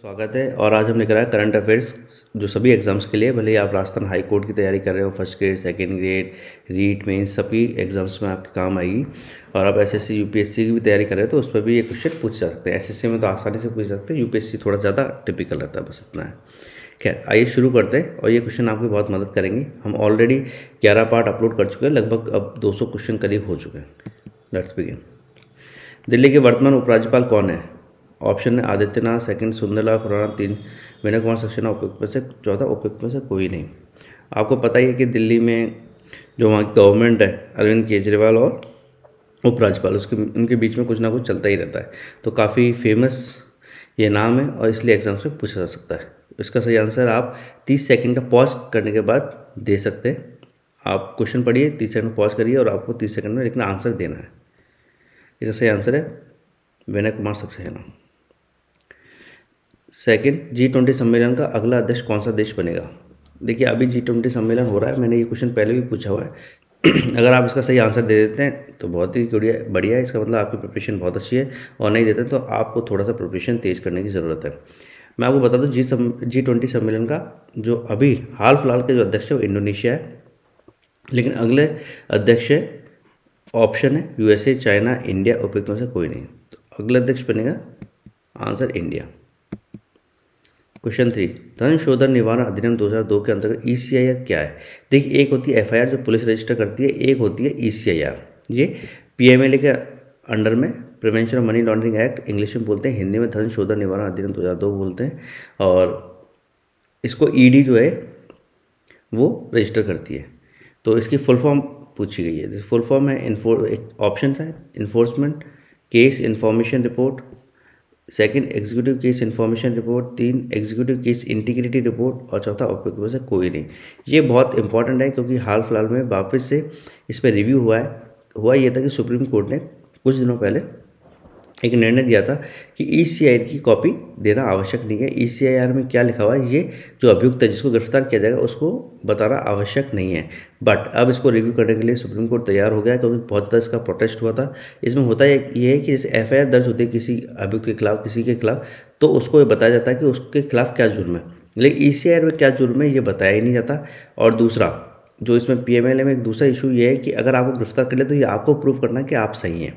स्वागत है और आज हम लेकर आए करंट अफेयर्स जो सभी एग्ज़ाम्स के लिए भले ही आप राजस्थान हाई कोर्ट की तैयारी कर रहे हो first grade second grade REET में सभी एग्ज़ाम्स में आपके काम आएगी और आप एस एसएससी यूपीएससी की भी तैयारी कर रहे हो तो उस पर भी ये क्वेश्चन पूछ सकते हैं एसएससी में तो आसानी से पूछ सकते हैं यूपीएससी थोड़ा ज़्यादा टिपिकल रहता है बस इतना है खैर आइए शुरू करते हैं और ये क्वेश्चन आपकी बहुत मदद करेंगे हम ऑलरेडी ग्यारह पार्ट अपलोड कर चुके हैं लगभग अब दो क्वेश्चन करीब हो चुके हैं लेट्स बिगिन दिल्ली के वर्तमान उपराज्यपाल कौन है ऑप्शन है आदित्यनाथ सेकंड सुंदरलाल खुराना तीन विनय कुमार सक्सेना उपयुक्त में से चौथा उपयुक्त में से कोई नहीं आपको पता ही है कि दिल्ली में जो वहाँ की गवर्नमेंट है अरविंद केजरीवाल और उपराज्यपाल उसके उनके बीच में कुछ ना कुछ चलता ही रहता है तो काफ़ी फेमस ये नाम है और इसलिए एग्ज़ाम से पूछा जा सकता है इसका सही आंसर आप तीस सेकेंड का पॉज करने के बाद दे सकते हैं आप क्वेश्चन पढ़िए तीस सेकंड पॉज करिए और आपको तीस सेकंड में लेकिन आंसर देना है इसका सही आंसर है Vinay Kumar Saxena second G twenty सम्मेलन का अगला अध्यक्ष कौन सा देश बनेगा देखिए अभी जी ट्वेंटी सम्मेलन हो रहा है मैंने ये क्वेश्चन पहले भी पूछा हुआ है अगर आप इसका सही आंसर दे देते हैं तो बहुत ही बढ़िया है इसका मतलब आपकी प्रिपरेशन बहुत अच्छी है और नहीं देते तो आपको थोड़ा सा प्रिपरेशन तेज़ करने की ज़रूरत है मैं आपको बता दूँ जी सम जी ट्वेंटी सम्मेलन का जो अभी हाल फिलहाल के जो अध्यक्ष है वो इंडोनेशिया है लेकिन अगले अध्यक्ष है ऑप्शन है यूएसए चाइना इंडिया उपयुक्तों से कोई नहीं तो अगला अध्यक्ष बनेगा आंसर इंडिया क्वेश्चन थ्री धन शोधन निवारण अधिनियम 2002 के अंतर्गत ई e क्या है देखिए एक होती है एफआईआर जो पुलिस रजिस्टर करती है एक होती है ई e ये पीएमएलए के अंडर में prevention of money laundering act English में बोलते हैं हिंदी में धन शोधन निवारण अधिनियम 2002 बोलते हैं और इसको ईडी e जो है वो रजिस्टर करती है तो इसकी फुल फॉर्म पूछी गई है फुल फॉर्म है ऑप्शन है enforcement case information report second executive case information report तीन एग्जीक्यूटिव केस इंटीग्रिटी रिपोर्ट और चौथा ऑब्जेक्टिव से कोई नहीं ये बहुत इंपॉर्टेंट है क्योंकि हाल फिलहाल में वापस से इस पर रिव्यू हुआ है हुआ ये था कि सुप्रीम कोर्ट ने कुछ दिनों पहले एक निर्णय दिया था कि ई e की कॉपी देना आवश्यक नहीं है ई e में क्या लिखा हुआ है ये जो अभियुक्त है जिसको गिरफ्तार किया जाएगा उसको बताना आवश्यक नहीं है बट अब इसको रिव्यू करने के लिए सुप्रीम कोर्ट तैयार हो गया क्योंकि बहुत ज़्यादा इसका प्रोटेस्ट हुआ था इसमें होता है ये है कि जैसे एफ दर्ज होती है किसी अभियुक्त के खिलाफ किसी के खिलाफ तो उसको ये बताया जाता है कि उसके खिलाफ क्या जुर्म है लेकिन ई e में क्या जुर्म है ये बताया ही नहीं जाता और दूसरा जो इसमें पी में एक दूसरा इशू ये है कि अगर आपको गिरफ्तार कर ले तो ये आपको प्रूव करना कि आप सही हैं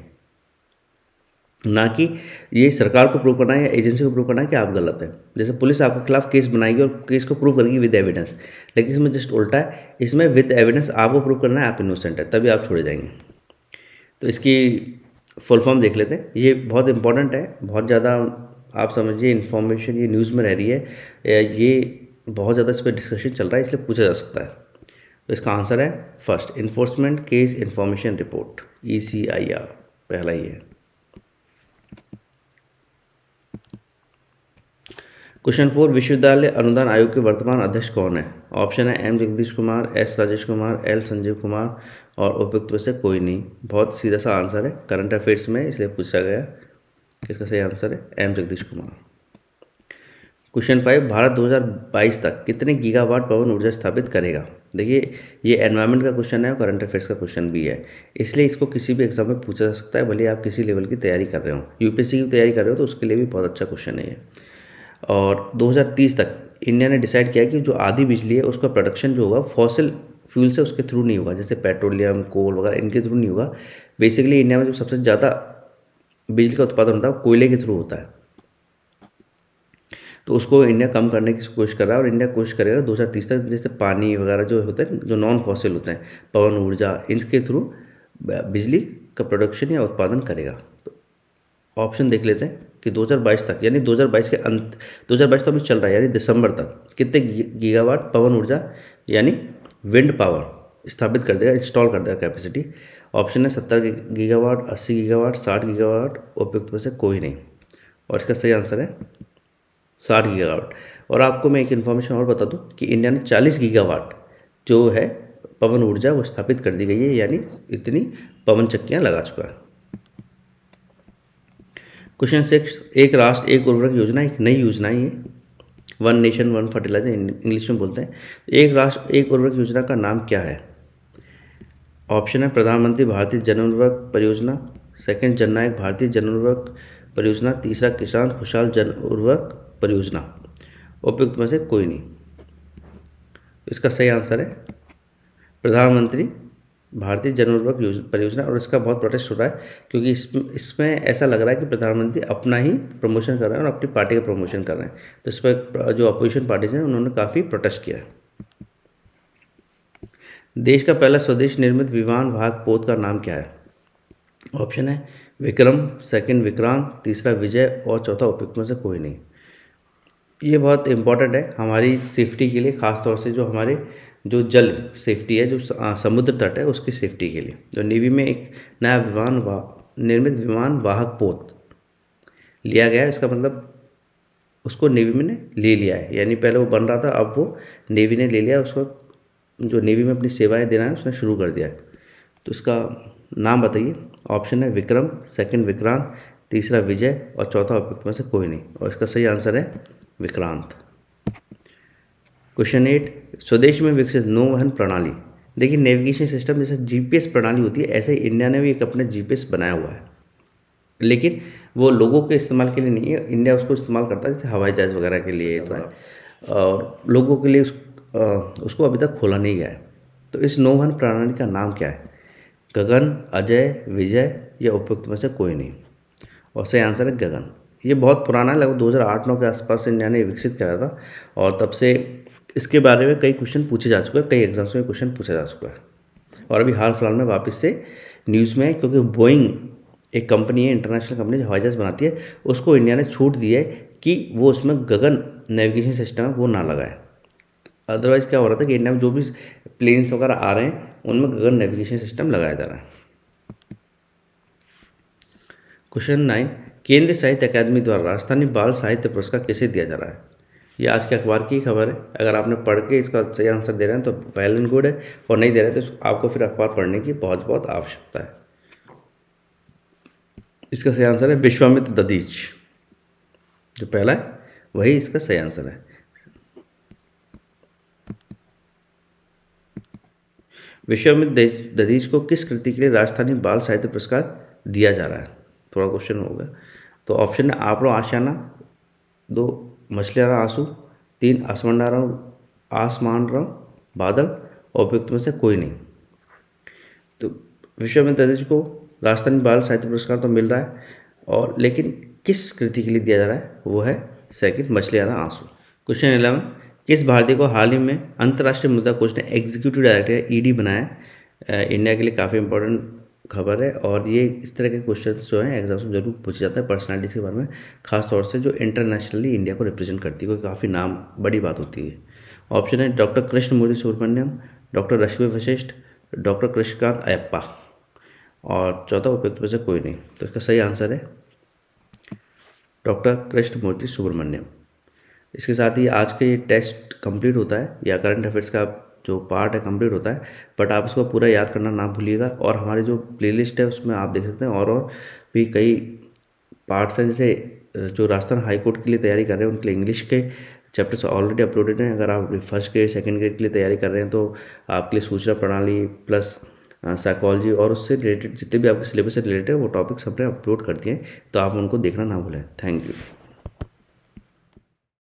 ना कि ये सरकार को प्रूव करना है या एजेंसी को प्रूव करना है कि आप गलत हैं जैसे पुलिस आपके खिलाफ केस बनाएगी और केस को प्रूव करेगी विद एविडेंस लेकिन इसमें जस्ट उल्टा है इसमें विद एविडेंस आपको प्रूव करना है आप इनोसेंट है तभी आप छोड़े जाएंगे तो इसकी फुल फॉर्म देख लेते हैं ये बहुत इंपॉर्टेंट है बहुत ज़्यादा आप समझिए इन्फॉर्मेशन ये न्यूज़ में रह रही है ये बहुत ज़्यादा इस पर डिस्कशन चल रहा है इसलिए पूछा जा सकता है तो इसका आंसर है first enforcement case information report E पहला ही है क्वेश्चन फोर विश्वविद्यालय अनुदान आयोग के वर्तमान अध्यक्ष कौन है ऑप्शन है M Jagdish Kumar S Rajesh Kumar L Sanjeev Kumar और उपयुक्त में से कोई नहीं बहुत सीधा सा आंसर है करंट अफेयर्स में इसलिए पूछा गया किसका सही आंसर है M Jagdish Kumar question five Bharat 2022 तक कितने गीगावाट पवन ऊर्जा स्थापित करेगा देखिए ये एनवायरनमेंट का क्वेश्चन है और करंट अफेयर्स का क्वेश्चन भी है इसलिए इसको किसी भी एग्जाम में पूछा जा सकता है भले आप किसी लेवल की तैयारी कर रहे हो यूपीएससी की तैयारी कर रहे हो तो उसके लिए भी बहुत अच्छा क्वेश्चन है ये और 2030 तक इंडिया ने डिसाइड किया कि जो आधी बिजली है उसका प्रोडक्शन जो होगा फॉसिल फ्यूल से उसके थ्रू नहीं होगा जैसे पेट्रोलियम कोल वगैरह इनके थ्रू नहीं होगा बेसिकली इंडिया में जो सबसे ज़्यादा बिजली का उत्पादन होता है कोयले के थ्रू होता है तो उसको इंडिया कम करने की कोशिश कर रहा है और इंडिया कोशिश करेगा दो हज़ार तीस तक जैसे पानी वगैरह जो होते हैं जो नॉन फॉसिल होते हैं पवन ऊर्जा इनके थ्रू बिजली का प्रोडक्शन या उत्पादन करेगा तो ऑप्शन देख लेते हैं कि 2022 तक यानी 2022 के अंत 2022 तो अभी चल रहा है यानी दिसंबर तक कितने गीगावाट पवन ऊर्जा यानी विंड पावर स्थापित कर देगा इंस्टॉल कर देगा कैपेसिटी ऑप्शन है सत्तर गीगावाट अस्सी गीगावाट साठ गीगावाट उपयुक्त में से कोई नहीं और इसका सही आंसर है साठ गीगावाट और आपको मैं एक इन्फॉर्मेशन और बता दूँ कि इंडिया ने चालीस गीगावाट जो है पवन ऊर्जा वो स्थापित कर दी गई है यानी इतनी पवन चक्कियाँ लगा चुका है क्वेश्चन सिक्स एक राष्ट्र एक उर्वरक योजना एक नई योजना है ये one nation one fertiliser English में बोलते हैं एक राष्ट्र एक उर्वरक योजना का नाम क्या है ऑप्शन है प्रधानमंत्री भारतीय जन उर्वरक परियोजना सेकंड जननायक भारतीय जन उर्वरक परियोजना तीसरा किसान खुशहाल जन उर्वरक परियोजना उपयुक्त में से कोई नहीं इसका सही आंसर है प्रधानमंत्री भारतीय जनउर्वरक परियोजना और इसका बहुत प्रोटेस्ट हो रहा है क्योंकि इसमें इसमें ऐसा लग रहा है कि प्रधानमंत्री अपना ही प्रमोशन कर रहे हैं और अपनी पार्टी का प्रमोशन कर रहे हैं तो इस पर जो अपोजिशन पार्टीज हैं उन्होंने काफ़ी प्रोटेस्ट किया है देश का पहला स्वदेश निर्मित विमान भाग पोत का नाम क्या है ऑप्शन है विक्रम सेकंड विक्रांत तीसरा विजय और चौथा उपयुक्त में से कोई नहीं ये बहुत इम्पॉर्टेंट है हमारी सेफ्टी के लिए ख़ास तौर से जो हमारे जो जल सेफ्टी है जो समुद्र तट है उसकी सेफ्टी के लिए जो नेवी में एक नया विमान निर्मित विमान वाहक पोत लिया गया है इसका मतलब उसको नेवी में ने ले लिया है यानी पहले वो बन रहा था अब वो नेवी ने ले लिया उसको जो नेवी में अपनी सेवाएं देना है उसने शुरू कर दिया है तो इसका नाम बताइए ऑप्शन है विक्रम सेकंड विक्रांत तीसरा विजय और चौथा ऑप्शन में से कोई नहीं और इसका सही आंसर है विक्रांत क्वेश्चन एट स्वदेश में विकसित नौवहन प्रणाली देखिए नेविगेशन सिस्टम जैसे जीपीएस प्रणाली होती है ऐसे ही इंडिया ने भी एक अपना जीपीएस बनाया हुआ है लेकिन वो लोगों के इस्तेमाल के लिए नहीं है इंडिया उसको इस्तेमाल करता है जैसे हवाई जहाज़ वगैरह के लिए तो है और लोगों के लिए उस, आ, उसको अभी तक खोला नहीं गया है तो इस नौवहन प्रणाली का नाम क्या है गगन अजय विजय या उपयुक्त में से कोई नहीं और सही आंसर है गगन ये बहुत पुराना है लगभग दो हज़ार के आसपास इंडिया ने विकसित करा था और तब से इसके बारे में कई क्वेश्चन पूछे जा चुके हैं कई एग्जाम्स में क्वेश्चन पूछा जा चुका है और अभी हाल फिलहाल में वापस से न्यूज़ में है क्योंकि बोइंग एक कंपनी है इंटरनेशनल कंपनी जो हवाई जहाज़ बनाती है उसको इंडिया ने छूट दी है कि वो उसमें गगन नेविगेशन सिस्टम है वो ना लगाए अदरवाइज़ क्या हो रहा था कि इंडिया में जो भी प्लेन्स वगैरह आ रहे हैं उनमें गगन नेविगेशन सिस्टम लगाया जा रहा है क्वेश्चन नाइन केंद्रीय साहित्य अकादमी द्वारा राजस्थानी बाल साहित्य पुरस्कार किसे दिया जा रहा है ये आज के अखबार की खबर है अगर आपने पढ़ के इसका सही आंसर दे रहे हैं तो वेल एंड गुड है और नहीं दे रहे तो आपको फिर अखबार पढ़ने की बहुत बहुत आवश्यकता है इसका सही आंसर है विश्वामित्र ददीच जो पहला है वही इसका सही आंसर है विश्वामित्र ददीच को किस कृति के लिए राजस्थानी बाल साहित्य पुरस्कार दिया जा रहा है थोड़ा क्वेश्चन होगा तो ऑप्शन है आप आशियाना दो मछलियारा आंसू तीन आसमान रो बादल और उपयुक्त में से कोई नहीं तो विश्व में जी को राजस्थानी बाल साहित्य पुरस्कार तो मिल रहा है और लेकिन किस कृति के लिए दिया जा रहा है वो है सेकंड मछलियारा आंसू क्वेश्चन इलेवन किस भारतीय को हाल ही में अंतर्राष्ट्रीय मुद्दा कोष ने एग्जीक्यूटिव डायरेक्टर ईडी बनाया इंडिया के लिए काफ़ी इंपॉर्टेंट खबर है और ये इस तरह के क्वेश्चन जो हैं एग्जाम्स में जरूर पूछे जाते हैं पर्सनालिटीज़ के बारे में खास तौर से जो इंटरनेशनली इंडिया को रिप्रेजेंट करती है कोई काफ़ी नाम बड़ी बात होती है ऑप्शन है doctor Krishna Murthy Subramanian doctor Rashmi Vashishtha doctor Krishnakant Ayyappa और चौथा उपयुक्त में से कोई नहीं तो इसका सही आंसर है डॉक्टर कृष्ण मूर्ति सुब्रमण्यम इसके साथ ही आज के ये टेस्ट कंप्लीट होता है या करंट अफेयर्स का जो पार्ट है कंप्लीट होता है बट आप इसको पूरा याद करना ना भूलिएगा और हमारी जो प्लेलिस्ट है उसमें आप देख सकते हैं और और भी कई पार्ट्स हैं जैसे जो राजस्थान हाईकोर्ट के लिए तैयारी कर रहे हैं उनके लिए इंग्लिश के चैप्टर्स ऑलरेडी अपलोडेड हैं अगर आप फर्स्ट ग्रेड सेकेंड ग्रेड के लिए तैयारी कर रहे हैं तो आपके लिए सूचना प्रणाली प्लस साइकोलॉजी और उससे रिलेटेड जितने भी आपके सिलेबस से रिलेटेड वो टॉपिक्स हमने अपलोड कर दिए हैं तो आप उनको देखना ना भूलें थैंक यू